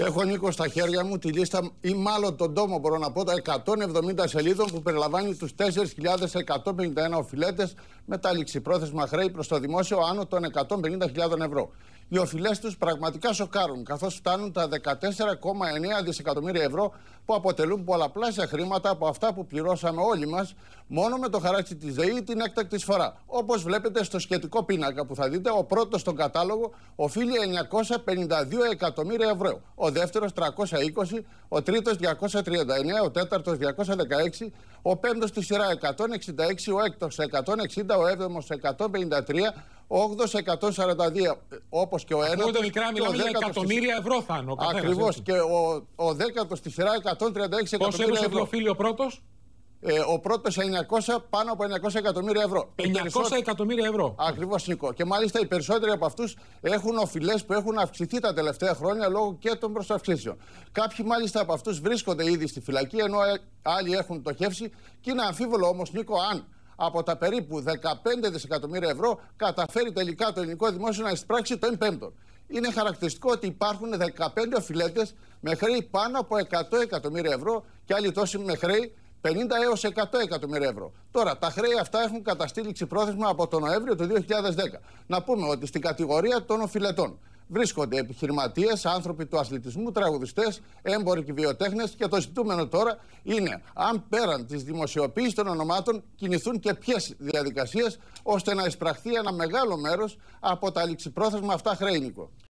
Έχω Νίκο στα χέρια μου τη λίστα ή μάλλον τον τόμο μπορώ να πω τα 170 σελίδων που περιλαμβάνει τους 4.151 οφειλέτες με τα ληξιπρόθεσμα χρέη προς το δημόσιο άνω των 150.000 ευρώ. Οι οφειλές τους πραγματικά σοκάρουν, καθώς φτάνουν τα 14,9 δισεκατομμύρια ευρώ που αποτελούν πολλαπλάσια χρήματα από αυτά που πληρώσαμε όλοι μας μόνο με το χαράκι της ΔΕΗ την έκτακτη σφορά. Όπως βλέπετε στο σχετικό πίνακα που θα δείτε, ο πρώτος στον κατάλογο οφείλει 952 εκατομμύρια ευρώ, ο δεύτερος 320, ο τρίτος 239, ο τέταρτος 216, ο πέμπτος στη σειρά 166, ο έκτος 160, ο έβδομος 153, 8.142, όπως και ο ένας... Ακούγονται μικρά μιλάμε για εκατομμύρια ευρώ, θα είναι ο Ακριβώ. Και ο, ο δέκατος στη σειρά 136 εκατομμύρια Πόσο έδωσε ευρώ. ο πρώτος. Ε, ο πρώτος 900, πάνω από 900 εκατομμύρια ευρώ. 900 εκατομμύρια ευρώ. Ακριβώς, Νίκο. Και μάλιστα οι περισσότεροι από αυτούς έχουν οφειλές που έχουν αυξηθεί τα τελευταία χρόνια λόγω και των προσαυξήσεων. Κάποιοι μάλιστα από αυτούς βρίσκονται ήδη στη φυλακή, ενώ άλλοι έχουν το Και είναι αμφίβολο όμως, Νίκο, αν από τα περίπου 15 δισεκατομμύρια ευρώ καταφέρει τελικά το ελληνικό δημόσιο να εισπράξει το 1 πέμπτο. Είναι χαρακτηριστικό ότι υπάρχουν 15 οφειλέτες με χρέη πάνω από 100 εκατομμύρια ευρώ και άλλοι τόσοι με χρέη 50 έω 100 εκατομμύρια ευρώ. Τώρα, τα χρέη αυτά έχουν καταστήληξει πρόθεσμα από τον Νοέμβριο του 2010. Να πούμε ότι στην κατηγορία των οφειλετών βρίσκονται επιχειρηματίες, άνθρωποι του αθλητισμού, τραγουδιστές, έμποροι και βιοτέχνες. Και το ζητούμενο τώρα είναι αν πέραν της δημοσιοποίησης των ονομάτων κινηθούν και ποιες διαδικασίες ώστε να εισπραχθεί ένα μεγάλο μέρος από τα ληξιπρόθεσμα αυτά χρέη,